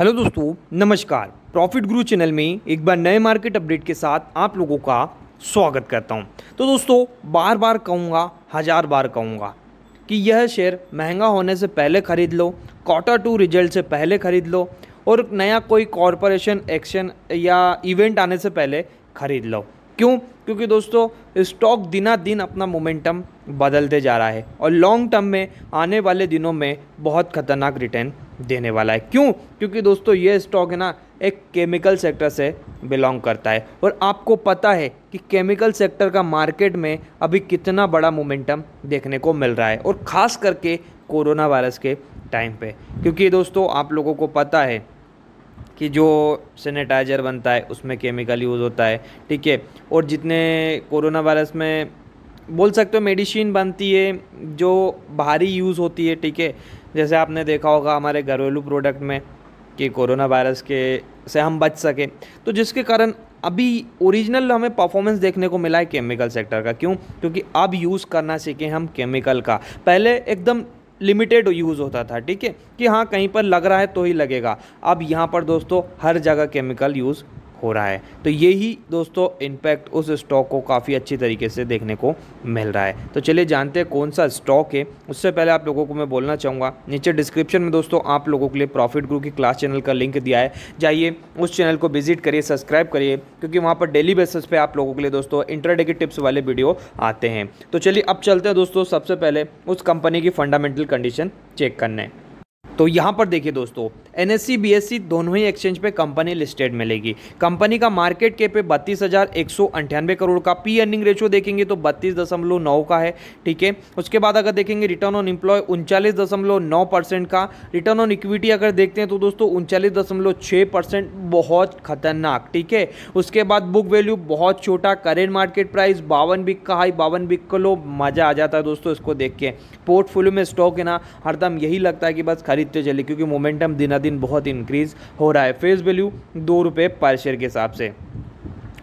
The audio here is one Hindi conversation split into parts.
हेलो दोस्तों नमस्कार प्रॉफिट गुरु चैनल में एक बार नए मार्केट अपडेट के साथ आप लोगों का स्वागत करता हूं तो दोस्तों बार बार कहूंगा हज़ार बार कहूंगा कि यह शेयर महंगा होने से पहले ख़रीद लो क्वार्टर टू रिजल्ट से पहले ख़रीद लो और नया कोई कॉरपोरेशन एक्शन या इवेंट आने से पहले ख़रीद लो क्यों क्योंकि दोस्तों स्टॉक दिना दिन अपना मोमेंटम बदलते जा रहा है और लॉन्ग टर्म में आने वाले दिनों में बहुत खतरनाक रिटर्न देने वाला है क्यों क्योंकि दोस्तों ये स्टॉक है ना एक केमिकल सेक्टर से बिलोंग करता है और आपको पता है कि केमिकल सेक्टर का मार्केट में अभी कितना बड़ा मोमेंटम देखने को मिल रहा है और ख़ास करके कोरोना वायरस के टाइम पे क्योंकि दोस्तों आप लोगों को पता है कि जो सैनिटाइजर बनता है उसमें केमिकल यूज़ होता है ठीक है और जितने कोरोना वायरस में बोल सकते हो मेडिसिन बनती है जो भारी यूज़ होती है ठीक है जैसे आपने देखा होगा हमारे घरेलू प्रोडक्ट में कि कोरोना वायरस के से हम बच सकें तो जिसके कारण अभी ओरिजिनल हमें परफॉर्मेंस देखने को मिला है केमिकल सेक्टर का क्यों क्योंकि अब यूज़ करना सीखें हम केमिकल का पहले एकदम लिमिटेड यूज़ होता था ठीक है कि हाँ कहीं पर लग रहा है तो ही लगेगा अब यहाँ पर दोस्तों हर जगह केमिकल यूज़ हो रहा है तो यही दोस्तों इम्पैक्ट उस स्टॉक को काफ़ी अच्छी तरीके से देखने को मिल रहा है तो चलिए जानते हैं कौन सा स्टॉक है उससे पहले आप लोगों को मैं बोलना चाहूँगा नीचे डिस्क्रिप्शन में दोस्तों आप लोगों के लिए प्रॉफिट ग्रुप की क्लास चैनल का लिंक दिया है जाइए उस चैनल को विजिट करिए सब्सक्राइब करिए क्योंकि वहाँ पर डेली बेसिस पर आप लोगों के लिए दोस्तों इंटरडे के टिप्स वाले वीडियो आते हैं तो चलिए अब चलते हैं दोस्तों सबसे पहले उस कंपनी की फंडामेंटल कंडीशन चेक करने तो यहाँ पर देखिए दोस्तों एन एस सी दोनों ही एक्सचेंज पे कंपनी लिस्टेड मिलेगी कंपनी का मार्केट कैप है बत्तीस हज़ार एक सौ अंठानवे करोड़ का पी अर्निंग रेशियो देखेंगे तो बत्तीस दशमलव नौ का है ठीक है उसके बाद अगर देखेंगे रिटर्न ऑन इम्प्लॉय उनचालीस दशमलव नौ परसेंट का रिटर्न ऑन इक्विटी अगर देखते हैं तो दोस्तों उनचालीस दशमलव परसेंट बहुत खतरनाक ठीक है उसके बाद बुक वैल्यू बहुत छोटा करेंट मार्केट प्राइस बावन बिक का हाई बावन बिक का लो मज़ा आ जाता है दोस्तों इसको देख के पोर्टफोलियो में स्टॉक है ना हरदम यही लगता है कि बस खरीद खरीदते चले क्योंकि मोमेंटम दिना दिन बहुत इंक्रीज़ हो रहा है फेस वैल्यू दो रुपये पर शेयर के हिसाब से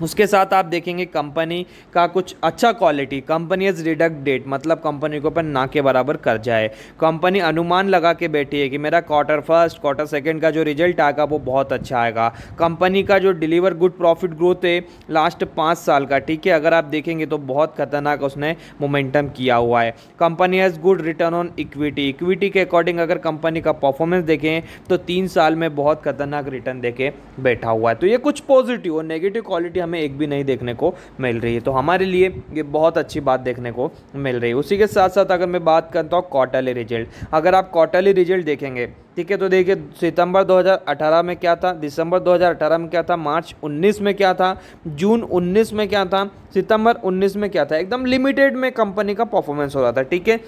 उसके साथ आप देखेंगे कंपनी का कुछ अच्छा quality company is reduced debt मतलब कंपनी को अपन ना के बराबर कर जाए कंपनी अनुमान लगा के बैठी है कि मेरा क्वार्टर फर्स्ट क्वार्टर सेकंड का जो रिजल्ट आएगा वो बहुत अच्छा आएगा कंपनी का जो डिलीवर गुड प्रॉफिट ग्रोथ है लास्ट पाँच साल का ठीक है अगर आप देखेंगे तो बहुत खतरनाक उसने मोमेंटम किया हुआ है company has good return on equity equity के अकॉर्डिंग अगर कंपनी का परफॉर्मेंस देखें तो तीन साल में बहुत खतरनाक रिटर्न देके बैठा हुआ है तो ये कुछ पॉजिटिव और नेगेटिव क्वालिटी हमें एक भी नहीं देखने को मिल रही है तो हमारे लिए ये बहुत अच्छी बात देखने को मिल रही है उसी के साथ साथ अगर मैं बात करता हूँ क्वार्टरली रिजल्ट अगर आप क्वार्टरली रिजल्ट देखेंगे ठीक है तो देखिए सितंबर 2018 में क्या था दिसंबर 2018 में क्या था मार्च 19 में क्या था जून 19 में क्या था सितंबर 19 में क्या था एकदम लिमिटेड में कंपनी का परफॉर्मेंस हो रहा था ठीक है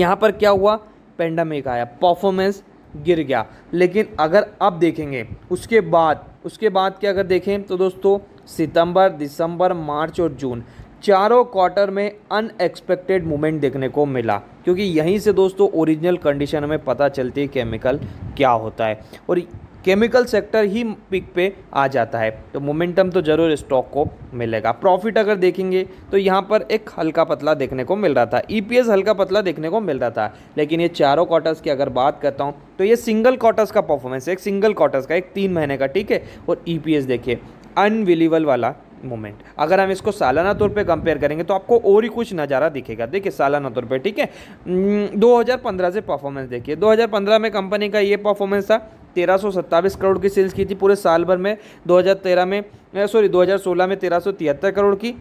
यहाँ पर क्या हुआ पेंडेमिक आया परफॉर्मेंस गिर गया लेकिन अगर आप देखेंगे उसके बाद उसके बाद क्या अगर देखें तो दोस्तों सितंबर दिसंबर मार्च और जून चारों क्वार्टर में अनएक्सपेक्टेड मूवमेंट देखने को मिला क्योंकि यहीं से दोस्तों ओरिजिनल कंडीशन में पता चलती है केमिकल क्या होता है और केमिकल सेक्टर ही पिक पे आ जाता है तो मोमेंटम तो ज़रूर स्टॉक को मिलेगा प्रॉफिट अगर देखेंगे तो यहाँ पर एक हल्का पतला देखने को मिल रहा था ईपीएस e हल्का पतला देखने को मिल रहा था लेकिन ये चारों क्वार्टर्स की अगर बात करता हूँ तो ये सिंगल क्वार्टर्स का परफॉर्मेंस है एक सिंगल क्वार्टर्स का एक तीन महीने का ठीक है और ई e देखिए अनविलीवल वाला मोमेंट अगर हम इसको सालाना तौर पे कंपेयर करेंगे तो आपको और ही कुछ नज़ारा दिखेगा देखिए सालाना तौर पे ठीक है 2015 हम्म, से परफॉर्मेंस देखिए 2015 में कंपनी का ये परफॉर्मेंस था तेरह करोड़ की सेल्स की थी पूरे साल भर में 2013 में सॉरी 2016 में तेरह करोड़ की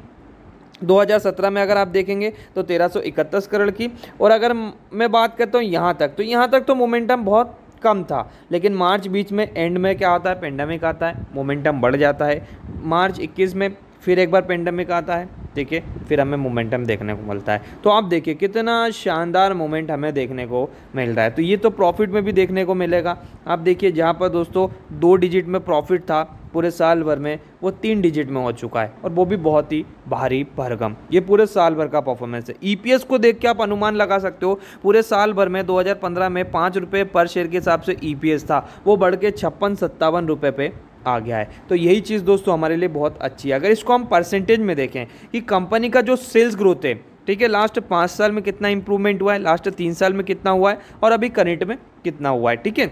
2017 में अगर आप देखेंगे तो तेरह करोड़ की और अगर मैं बात करता हूँ यहाँ तक तो यहाँ तक तो मोमेंटम बहुत कम था लेकिन मार्च बीच में एंड में क्या आता है पेंडेमिक आता है मोमेंटम बढ़ जाता है मार्च 21 में फिर एक बार पेंडेमिक आता है ठीक है फिर हमें मोमेंटम देखने को मिलता है तो आप देखिए कितना शानदार मोमेंट हमें देखने को मिल रहा है तो ये तो प्रॉफिट में भी देखने को मिलेगा आप देखिए जहाँ पर दोस्तों दो डिजिट में प्रॉफिट था पूरे साल भर में वो तीन डिजिट में हो चुका है और वो भी बहुत ही भारी भरगम ये पूरे साल भर का परफॉर्मेंस है ईपीएस e को देख के आप अनुमान लगा सकते हो पूरे साल भर में 2015 में पाँच रुपये पर शेयर के हिसाब से ईपीएस e था वो बढ़ के छप्पन सत्तावन रुपये पे आ गया है तो यही चीज़ दोस्तों हमारे लिए बहुत अच्छी है अगर इसको हम परसेंटेज में देखें कि कंपनी का जो सेल्स ग्रोथ है ठीक है लास्ट पाँच साल में कितना इंप्रूवमेंट हुआ है लास्ट तीन साल में कितना हुआ है और अभी करेंट में कितना हुआ है ठीक है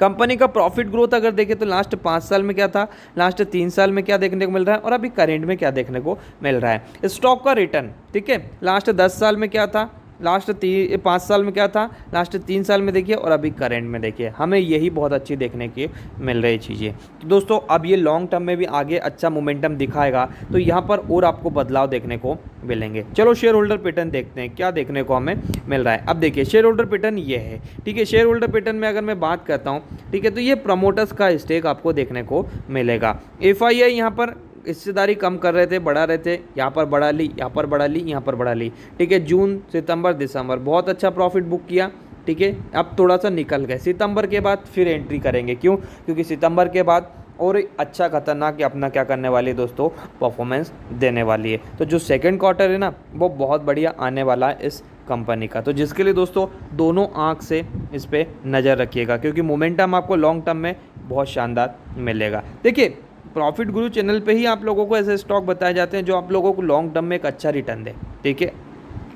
कंपनी का प्रॉफिट ग्रोथ अगर देखें तो लास्ट पाँच साल में क्या था लास्ट तीन साल में क्या देखने को मिल रहा है और अभी करेंट में क्या देखने को मिल रहा है स्टॉक का रिटर्न ठीक है लास्ट दस साल में क्या था लास्ट तीन पाँच साल में क्या था लास्ट तीन साल में देखिए और अभी करेंट में देखिए हमें यही बहुत अच्छी देखने की मिल रही चीज़ें तो दोस्तों अब ये लॉन्ग टर्म में भी आगे अच्छा मोमेंटम दिखाएगा तो यहाँ पर और आपको बदलाव देखने को मिलेंगे चलो शेयर होल्डर पैटर्न देखते हैं क्या देखने को हमें मिल रहा है अब देखिए शेयर होल्डर पैटर्न ये है ठीक है शेयर होल्डर पैटर्न में अगर मैं बात करता हूँ ठीक है तो ये प्रमोटर्स का स्टेक आपको देखने को मिलेगा एफ आई यहाँ पर हिस्सेदारी कम कर रहे थे बढ़ा रहे थे यहाँ पर बढ़ा ली यहाँ पर बढ़ा ली यहाँ पर बढ़ा ली ठीक है जून सितंबर दिसंबर बहुत अच्छा प्रॉफिट बुक किया ठीक है अब थोड़ा सा निकल गए सितंबर के बाद फिर एंट्री करेंगे क्यों क्योंकि सितंबर के बाद और अच्छा खतरनाक अपना क्या करने वाली है दोस्तों परफॉर्मेंस देने वाली है तो जो सेकेंड क्वार्टर है ना वो बहुत बढ़िया आने वाला है इस कंपनी का तो जिसके लिए दोस्तों दोनों आँख से इस पर नज़र रखिएगा क्योंकि मोमेंटम आपको लॉन्ग टर्म में बहुत शानदार मिलेगा देखिए प्रॉफिट गुरु चैनल पे ही आप लोगों को ऐसे स्टॉक बताए जाते हैं जो आप लोगों को लॉन्ग टर्म में एक अच्छा रिटर्न दे ठीक है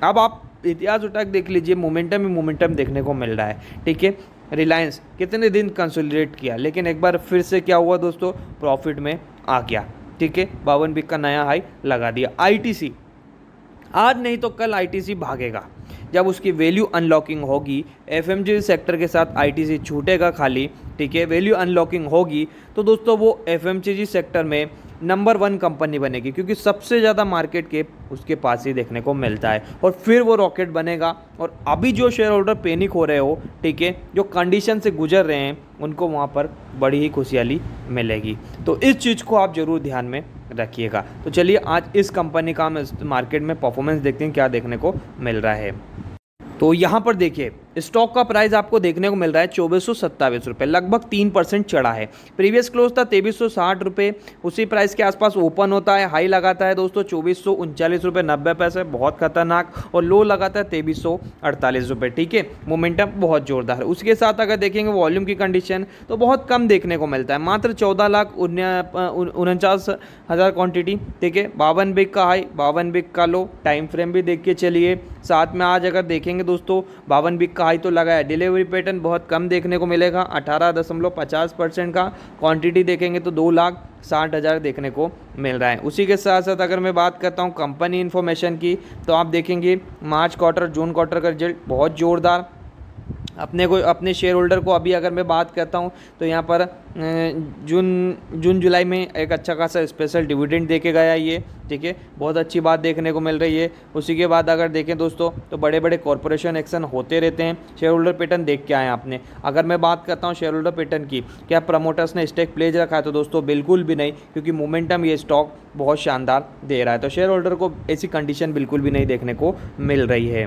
अब आप इतिहास उठा देख लीजिए मोमेंटम ही मोमेंटम देखने को मिल रहा है ठीक है रिलायंस कितने दिन कंसोलिडेट किया लेकिन एक बार फिर से क्या हुआ दोस्तों प्रॉफिट में आ गया ठीक है बावन बिक का नया हाई लगा दिया आई आज नहीं तो कल आई भागेगा जब उसकी वैल्यू अनलॉकिंग होगी एफ सेक्टर के साथ आई से छूटेगा खाली ठीक है वैल्यू अनलॉकिंग होगी तो दोस्तों वो एफ सेक्टर में नंबर वन कंपनी बनेगी क्योंकि सबसे ज़्यादा मार्केट के उसके पास ही देखने को मिलता है और फिर वो रॉकेट बनेगा और अभी जो शेयर होल्डर पेनिक हो रहे हो ठीक है जो कंडीशन से गुजर रहे हैं उनको वहाँ पर बड़ी ही खुशहाली मिलेगी तो इस चीज़ को आप ज़रूर ध्यान में रखिएगा तो चलिए आज इस कंपनी का हम मार्केट में परफॉर्मेंस देखते हैं क्या देखने को मिल रहा है तो यहाँ पर देखिए स्टॉक का प्राइस आपको देखने को मिल रहा है चौबीस सौ सत्ताईस रुपये लगभग तीन परसेंट चढ़ा है प्रीवियस क्लोज था तेईस सौ साठ रुपये उसी प्राइस के आसपास ओपन होता है हाई लगाता है दोस्तों चौबीस सौ उनचालीस रुपये नब्बे पैसे बहुत खतरनाक और लो लगाता है तेईस सौ अड़तालीस रुपये ठीक है मोमेंटम बहुत जोरदार है उसके साथ अगर देखेंगे वॉल्यूम की कंडीशन तो बहुत कम देखने को मिलता है मात्र चौदह लाख उनचास हज़ार क्वान्टिटी ठीक है बावन बिग का हाई बावन बिग का लो टाइम फ्रेम भी देख के चलिए साथ में आज अगर देखेंगे दोस्तों बावन बिग का हाई तो लगा है डिलीवरी पैटर्न बहुत कम देखने को मिलेगा अठारह दशमलव पचास परसेंट का क्वांटिटी देखेंगे तो दो लाख साठ हज़ार देखने को मिल रहा है उसी के साथ साथ अगर मैं बात करता हूँ कंपनी इन्फॉर्मेशन की तो आप देखेंगे मार्च क्वार्टर जून क्वार्टर का रिजल्ट बहुत ज़ोरदार अपने को अपने शेयर होल्डर को अभी अगर मैं बात करता हूँ तो यहाँ पर जून जून जुलाई में एक अच्छा खासा स्पेशल डिविडेंड देके गया ये ठीक है बहुत अच्छी बात देखने को मिल रही है उसी के बाद अगर देखें दोस्तों तो बड़े बड़े कॉरपोरेशन एक्शन होते रहते हैं शेयर होल्डर पैटर्न देख के आए आपने अगर मैं बात करता हूँ शेयर होल्डर पैटर्न की क्या प्रमोटर्स ने स्टेक प्लेज रखा है तो दोस्तों बिल्कुल भी नहीं क्योंकि मोमेंटम ये स्टॉक बहुत शानदार दे रहा है तो शेयर होल्डर को ऐसी कंडीशन बिल्कुल भी नहीं देखने को मिल रही है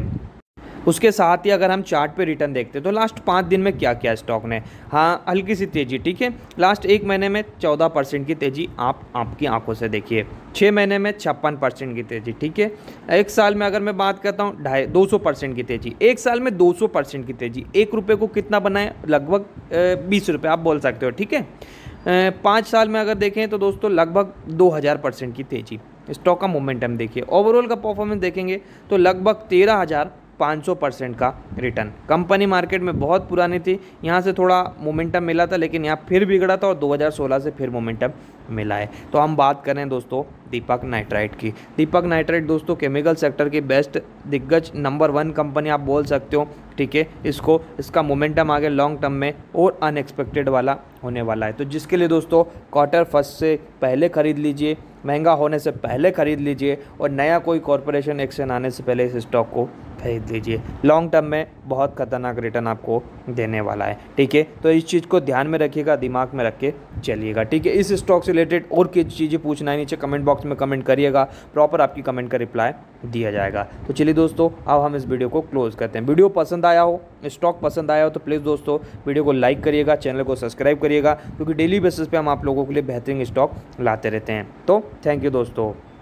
उसके साथ ही अगर हम चार्ट पे रिटर्न देखते हैं तो लास्ट पाँच दिन में क्या क्या स्टॉक ने हाँ हल्की सी तेज़ी ठीक है लास्ट एक महीने में चौदह परसेंट की तेज़ी आप आपकी आंखों से देखिए छः महीने में छप्पन परसेंट की तेज़ी ठीक है एक साल में अगर मैं बात करता हूँ ढाई दो सौ परसेंट की तेज़ी एक साल में दो सौ परसेंट की तेज़ी एक रुपये को कितना बनाए लगभग बीस रुपये आप बोल सकते हो ठीक है पाँच साल में अगर देखें तो दोस्तों लगभग दो हज़ार परसेंट की तेज़ी स्टॉक का मोमेंटम देखिए ओवरऑल का परफॉर्मेंस देखेंगे तो लगभग तेरह हज़ार 500 परसेंट का रिटर्न कंपनी मार्केट में बहुत पुरानी थी यहाँ से थोड़ा मोमेंटम मिला था लेकिन यहाँ फिर बिगड़ा था और 2016 से फिर मोमेंटम मिला है तो हम बात करें दोस्तों दीपक नाइट्राइट की दीपक नाइट्राइट दोस्तों केमिकल सेक्टर की बेस्ट दिग्गज नंबर वन कंपनी आप बोल सकते हो ठीक है इसको इसका मोमेंटम आगे लॉन्ग टर्म में और अनएक्सपेक्टेड वाला होने वाला है तो जिसके लिए दोस्तों क्वार्टर फर्स्ट से पहले ख़रीद लीजिए महंगा होने से पहले ख़रीद लीजिए और नया कोई कॉरपोरेशन एक्शन आने से पहले इस स्टॉक को खरीद लीजिए लॉन्ग टर्म में बहुत खतरनाक रिटर्न आपको देने वाला है ठीक है तो इस चीज़ को ध्यान में रखिएगा दिमाग में रख के चलिएगा ठीक है इस स्टॉक से रिलेटेड और की चीज़ें पूछना है नीचे कमेंट बॉक्स में कमेंट करिएगा प्रॉपर आपकी कमेंट का रिप्लाई दिया जाएगा तो चलिए दोस्तों अब हम इस वीडियो को क्लोज़ करते हैं वीडियो पसंद आया हो स्टॉक पसंद आया हो तो प्लीज़ दोस्तों वीडियो को लाइक करिएगा चैनल को सब्सक्राइब करिएगा क्योंकि डेली बेसिस पर हम आप लोगों के लिए बेहतरीन स्टॉक लाते रहते हैं तो थैंक यू दोस्तों